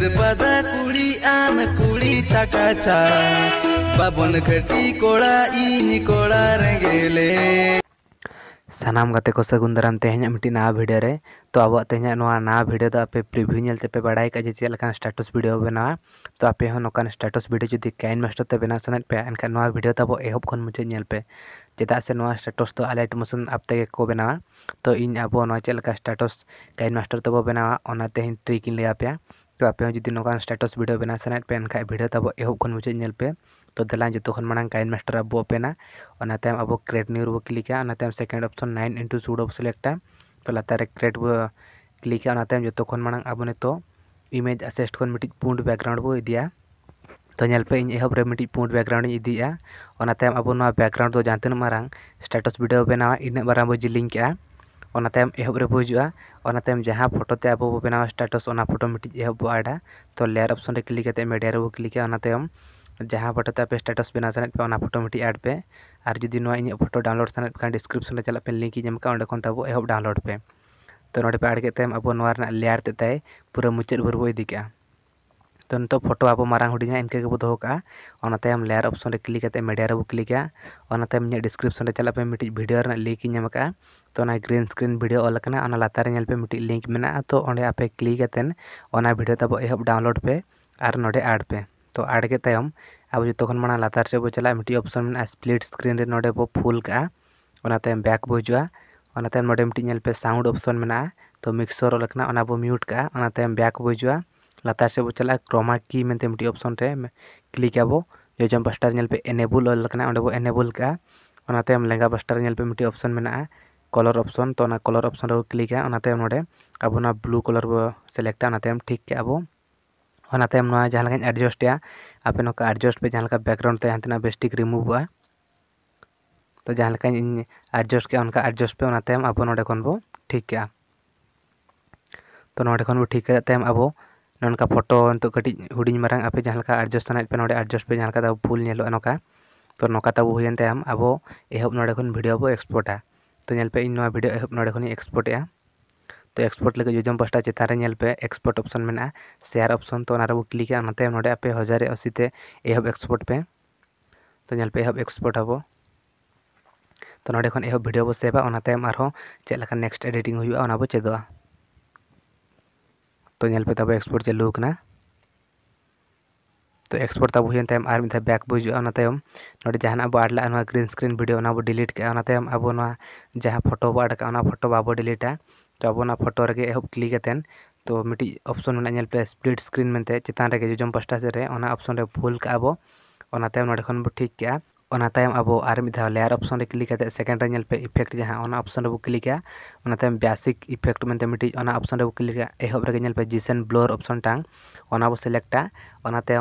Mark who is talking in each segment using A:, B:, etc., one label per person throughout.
A: गर्भदा कुड़ी आम कुड़ी चाका चा बाबन घटी कोड़ा इन कोड़ा रंगेले सनाम गते को सगुन दराम तेहेन मिटी ना वीडियो रे तो अब तेहेन नोआ ना तो वीडियो दो आपे प्रीव्यू नेलते पे बडाई का जेते लखन स्टेटस वीडियो बनावा तो आपे हो नोकन स्टेटस वीडियो जदी काइन मास्टर ते बिना सनत पे अनका नोआ वीडियो तबो तो एहब खन मुझे नेल पे जेता से नोआ स्टेटस तो अलर्ट मोशन आप तक को बनावा तो इन आबो नोआ चल का स्टेटस कैन मास्टर तबो तो बनावा ओना तेहेन ट्रिक इन ले आपे तो आप नौकान स्टेटस भिडियो बना सब भिडियो तब एह मुझेपे तो दिला जो कई मास्टर अब अपेना अब क्रेड न्यू क्लिका सेकेंड अपशन नाइन इंटू सूड अब सिलेक्टा तो लातारे क्रेड बो क्लिका जो मांग अब नो इमेज असेस्ट मिट्ट पुंड बैकग्राउंड बो इदा तो नपे इन एह पुंड बैकग्राउंड इदीम अब बैकग्राउंड जहाँ तीन मांग स्टेटस भिडियो बनावा इन मारा बो जिलिंग के एहब हजम जहाँ फोटो ते अब बनाव स्टाटस फोटो मिट्टी एहब आडा तो लेयर अपशन क्लिक मीडिया रो क्लिकम जहाँ फोटो ते स्टाटस बना सर पे फोटो मिट्टी एड पे और जी इन फोटो डाउनलोड सर डिस्क्रिप्शन चल पे लिंक इमें तब एहब डाउनलोड पे तो नोपे आड़ के अब लेयर तेत पूरा मुचाद भरबो इदी ᱛᱚ ᱱᱤᱛᱚᱜ ᱯᱷᱳᱴᱳ ᱟᱵᱚ ᱢᱟᱨᱟᱝ ᱦᱩᱰᱤᱧᱟ ᱤᱱᱠᱟᱹ ᱜᱮᱵᱚ ᱫᱚᱦᱚ ᱠᱟᱜᱼᱟ ᱚᱱᱟ ᱛᱟᱭᱚᱢ ᱞᱮᱭᱟᱨ ᱚᱯᱥᱮᱱ ᱨᱮ ᱠᱞᱤᱠ ᱠᱟᱛᱮᱫ ᱢᱤᱰᱤᱭᱟ ᱨᱮᱵᱚ ᱠᱞᱤᱠᱟ ᱚᱱᱟ ᱛᱟᱭᱚᱢ ᱤᱧᱟᱹᱜ ᱰᱤᱥᱠᱨᱤᱯᱥᱚᱱ ᱨᱮ ᱪᱟᱞᱟᱜ ᱯᱮ ᱢᱤᱫᱴᱤᱡ ᱵᱷᱤᱰᱭᱳ ᱨᱮᱱᱟᱜ ᱞᱤᱝᱠ ᱤᱧ ᱮᱢ ᱠᱟᱜᱼᱟ ᱛᱚ ᱚᱱᱟ ᱜᱨᱤᱱ ᱥᱠᱨᱤᱱ ᱵᱷᱤᱰᱭᱳ ᱚᱞ ᱠᱟᱱᱟ ᱚᱱᱟ ᱞᱟᱛᱟᱨ ᱨᱮ ᱧᱮᱞ ᱯᱮ ᱢᱤᱫᱴᱤᱡ ᱞᱤᱝᱠ ᱢᱮᱱᱟᱜᱼᱟ ᱛᱚ ᱚᱸᱰᱮ ᱟᱯᱮ ᱠᱞᱤᱠ ᱠᱟᱛᱮᱫ ᱚᱱᱟ ᱵᱷᱤᱰᱭᱳ ᱛᱟᱵᱚ ᱮᱦᱚᱵ ᱰᱟᱣᱩᱱᱞᱳᱰ ᱯᱮ ᱟᱨ ᱱᱚᱰᱮ ᱟᱲ ᱯᱮ ᱛᱚ ᱟᱲ ᱠᱮᱫ ᱛᱟᱭᱚᱢ ᱟᱵᱚ ᱡᱚᱛᱚ ᱠᱷᱚᱱ ᱢᱟᱲᱟᱝ ᱞᱟᱛᱟᱨ ᱥᱮᱫ ᱵᱚ ᱪᱟᱞᱟᱜᱼᱟ ᱢᱤᱫᱴᱤᱡ ᱚᱯᱥᱮᱱ ᱢᱮᱱᱟᱜᱼᱟ ᱥᱯᱞᱤᱴ ᱥᱠᱨᱤᱱ ᱨᱮ ᱱᱚᱰᱮ ᱵᱚ ᱯᱷᱩᱞ ᱠᱟᱜᱼᱟ ᱚᱱᱟ ᱛᱟᱭᱚᱢ ᱵᱮᱠ ᱵᱚ ᱦᱤᱡᱩᱜᱼᱟ ᱚᱱᱟ ᱛᱟᱭᱚᱢ ᱱᱚᱰᱮ ᱢᱤᱫᱴᱤᱡ ᱧᱮᱞ ᱯᱮ ᱥᱟᱣᱩᱱᱰ ᱚᱯᱥᱮᱱ ᱢᱮᱱᱟᱜᱼᱟ ᱛᱚ ᱢᱤᱠᱥᱚᱨ ᱚᱞ ᱠᱟᱱᱟ ᱚᱱᱟ ᱵᱚ ᱢᱤᱭᱩᱴ ᱠᱟᱜᱼᱟ ᱚᱱᱟ ᱛᱟᱭᱚᱢ ᱵᱮᱠ ᱵᱚ ᱦᱤᱡᱩᱜᱼᱟ लातार से चला क्रोमा की मेनते मिट्टी ऑप्शन क्लिक अब जो जम पास्टर पे एनेबल ऑलना अंबो एनेबल करते लेंगा पास्टर पे मिट्टी ऑप्शन मे कलर ऑप्शन तो कलर ऑप्शन रो क्लिक नोए अब ब्लू कलर बो सेलेक्टा ठीक के अबते एडजस्ट आपे ना एडजस्ट तो पे जहाँ बैकग्राउंड जहाँ तेना बेस्टिक रिमूव तो जहाँ एडजस्ट के उनका एडजस्ट पे तो अब नो ठीक तो नो ठीक तो अब ना फटो नीच हूँ मांग आप एडजस्टना पे ना एडजस्ट पे फुल ना तो नाब होते अब एहब ना भिडियो बो एक्सपोर्टा तो नापे इन भिडियो एहब ना एक्सपोर्टे तो एक्सपोर्ट लगे जुजम पास्टा चितानपे एक्सपोर्ट अपशन में शेयर अपशन तो वो क्लिक ना आप हजार अशी से एहब एक्सपोर्ट पे तो नापे एहब एक्सपोर्ट हम तो ना एहब भिडियो बो सेम चलना नेक्स्ट एडिटिंग चेदा तो पे तब एक्सपोर्ट चालूकना तो एक्सपोर्ट तब हुई और मिद बैक बुजुम जहाँ अब आडला ग्रीन स्क्रीन भिडियो बो डिलीट के अब जहाँ फोटो बो आड फोटो बाबो डिलीटा तो अब फोटो रे एह क्लिक तो मिट्टी अपशन में नापे स्प्लीट स्क्रीन में चितान रे जुजम पास्टा सेना अपशन फुल कहो ना ठीक है ताम अब लेयर ऑप्शन रे क्लिक करते सेकंड रेल पे इफेक्ट जहाँ ऑप्शन रे क्लिका बेसिक इफेक्ट मनते ऑप्शन रे क्लिका एहब रेलपे जिसन ब्लोर ऑप्शन टांग वो सिलेक्टा ने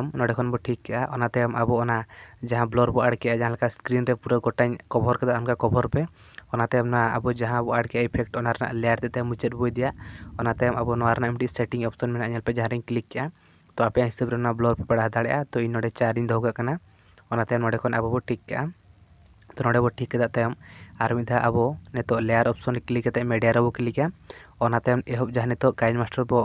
A: बो ठीकम अब जहाँ ब्लोर बो आड़के जहाँ स्क्रीन रे पूरा गोटा कवर कर कवर पे अब जहाँ बो आड़ इफेक्ट लेयर तेज मुचाद बोदेम अब मिट्टी सेटिंग ऑप्शन में जहाँ क्लिका तो आप हिसाब से ब्लोर पे पढ़ा दाड़ा तो इन ना चार दौक अब ठीक तो नो ठीक अब नित लेयर अपशन क्लिक मेडिया रो क्लिका एहब जहाँ नित कई मास्टर बो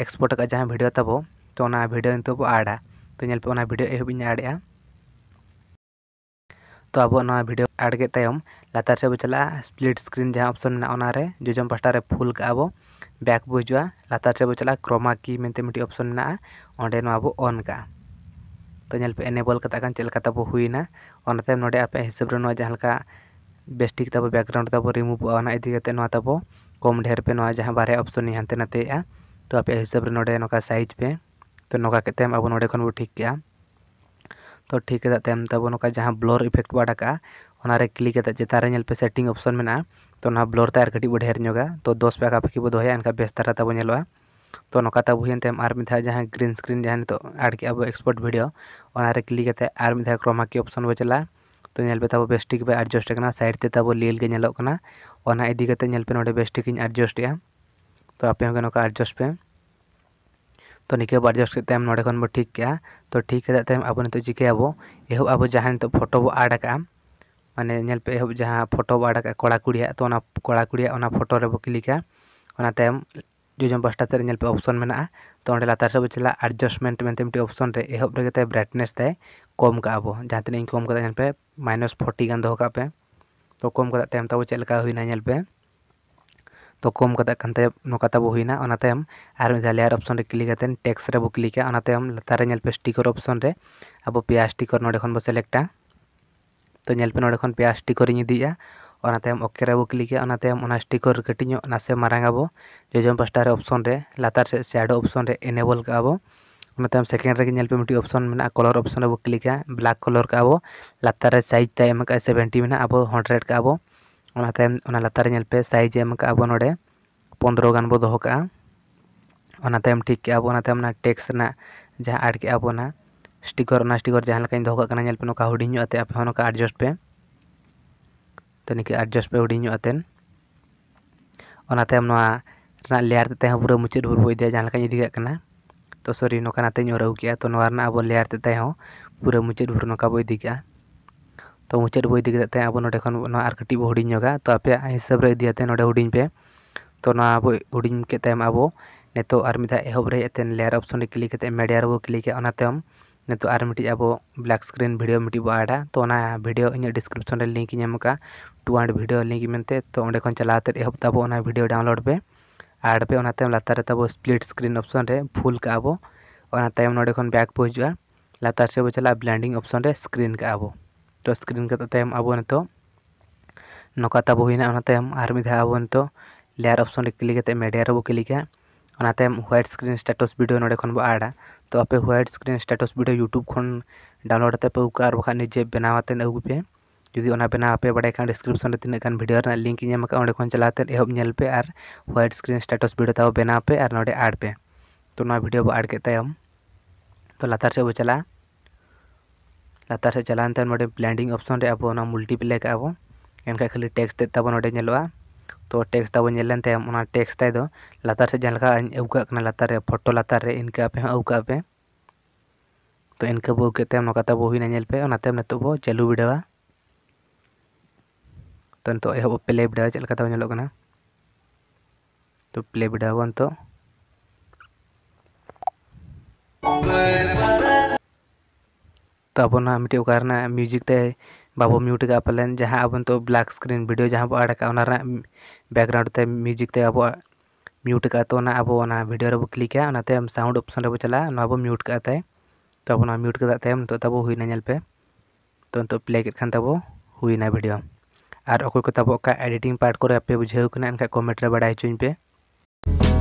A: एक्सपोर्ट का जहाँ भिडियो तब तो भिडियो नित बो आडा तो ये भिडियो एहब आडे तो अब भिडियो आडगे तम लातार से चला स्प्लीट स्क्रीन जहाँ अपशन मेरे जुजम पास्टा फुल का बैक बो हजार लातार से चला क्रोमा की मेनते मिट्टी अपशन मेरे अंबो ऑन का तो पे एनेबल कर चलका आप हिसाब से बेस्टिक तब बैकग्राउंड तब रिमूवना तब कम ढेर पे जहाँ बारे अपशन हाँते नाते तो आप हिसाब से नोए ना सैज पे तो नौका तेम अब नोक बो ठीक के तो ठीक तेम तब ना जहाँ ब्लोर इफेक्ट बड़ा क्लिक चितानपे सेटिंग अपशन मे तो ब्लोर तेरह कटी बो ढेर तो दस पे आका पे बो दया इनका बेस्तारा तब ना तो नौकाता बुहन जहाँ ग्रीन स्क्रीन जहाँ तो एड के अब एक्सपोर्ट भिडियो और क्लिक करते दौ क्रोमा की ऑप्शन पर चला तो तब बेस्टिक पे एडजस्ट करना साइड से तब लील के निकलपे ना बेस्टिक एडजस्ट तो आप एडजस्ट पे तो निकेब एडजस्ट करते नोड़े खन ठीक के तो ठीक करतेम अब नित चेब एह अब जहाँ नित फोटो बो एड मैंने पे एह फोटो बो एड कड़ा कुड़िया तो कड़ा कुड़िया फोटो रे बो क्लिका जोजन बसटाचर ना अपशन मे तो अंत लातार सब चला एडजस्टमेंट मे मिट्टी एहब रे ब्राइटनेस ते कम कबो जहाँ तीन कम कर माइनस फोर्टी गान दो पे तो कम करतेम तब चलना होलपे तो कम करते नाब होनातेम आर लेयर अपशन क्लिक टेक्स रे क्लिकातेम लातारे पे स्टिकर अपशन अब पे स्टिकर नो सेलेक्टा तो नोपे नो पेयर स्टिकर इदीजा ओके रे क्लिके स्टिकर कटिंग नासे मारा बो जेजम पास्टा ऑप्शन रे लातार से शैडो ऑप्शन रे एनेबल का बो नातेम रे नेलपे ऑप्शन में कलर ऑप्शन बो क्लिका ब्लैक कलर का बो लातार साइज ता एम का 70 में अब 100 का बो नातेम साइज एम का बो नोडे 15 गन बो दो ठीक का बो नातेम ना टेक्स्ट जहां ऐड के ना स्टिकर स्टिकर जहां लका दो का आप हो नो एडजस्ट पे तो निके एडजस्ट पे हुडी नतेन ओनातेम नोआ रना लेयर ते हो पुरा मुचेद हुर बोइ दे जानलका इदि गकना तो सॉरी नोका नते नोरा उकिया तो अब लेयर ते ते हो पुरा मुचेद हुर नोका बोइ दिगा तो मुचेद बोइ दिगा ते अब नोटे खन कटी बोडी नगा तो आप हिसाब रे दियाते नोडे पे तो नोआ बोइ अब नेतो आर्मी था एहब रे एतेन लेयर ऑप्शन क्लिक केते मेडियार वो क्लिक नितर मिट्टी अब ब्लैक स्क्रीन भिडियो मिट्टी बो एडा तो भिडियो इन डिस्क्रिप्शन लिंक इनम टू एंड भिडियो लिंक मेते तो अंकन चलाते एहब भिडियो डाउनलोड पे एड पे लातारे तब स्प्लीट स्क्रीन अपशन फुल काम ना बैक हजार लातार से चला ब्लैंडिंग अपशन स्क्रीन का अब तो स्क्रीन अब नित नौका और तम अब नित लेयर अपशन क्लिक मेडिया क्लिका ह्वाइट स्क्रीन स्टेटस भिडियो नो आडा तो आप white screen status video YouTube download और बखा निजे बनावते अगुपे जुदी जुदीना बनावे बड़ा डिस्क्रिप्शन तीन भिडियो लिंक इनके चलाते एहबे और ह्वाइट स्क्रीन स्टेटस भिडियो तब बनावे और नोट आड़पे तो ना भिडियो बो आड़े तम तो लतार सब चला लतार सब चलाते ब्लैंडिंग अपशन अब मल्टीप्लेगा खाली टेक्सट तब नोलोगा तो टेक्स तब टेक्स लतार सज अबका लतारे फोटो लतार इनका आप अबका पे तो इनका बो के तेम नौका होलपे नित चालू बिड़ा तो नित एह प्ले बिड़ा चलका तब तो प्ले बिड़ा बो नित तो अब मिट्टी म्यूजिक बाबो म्यूट अपलन जहाँ अब तो ब्लैक स्क्रीन वीडियो जहाँ बड़ा बैकग्राउंड ते म्यूजिक ते अब म्यूट का अब तो वीडियो रो क्लिका साउंड ऑप्शन रो चला अब म्यूट का ते तो अब म्यूट करताब हुईनापे तो नो तो तो प्ले करब हुईना वीडियो और अको को एडिटिंग पार्ट को बुझे कमेंट रे बड़ा चुनपे Thank you.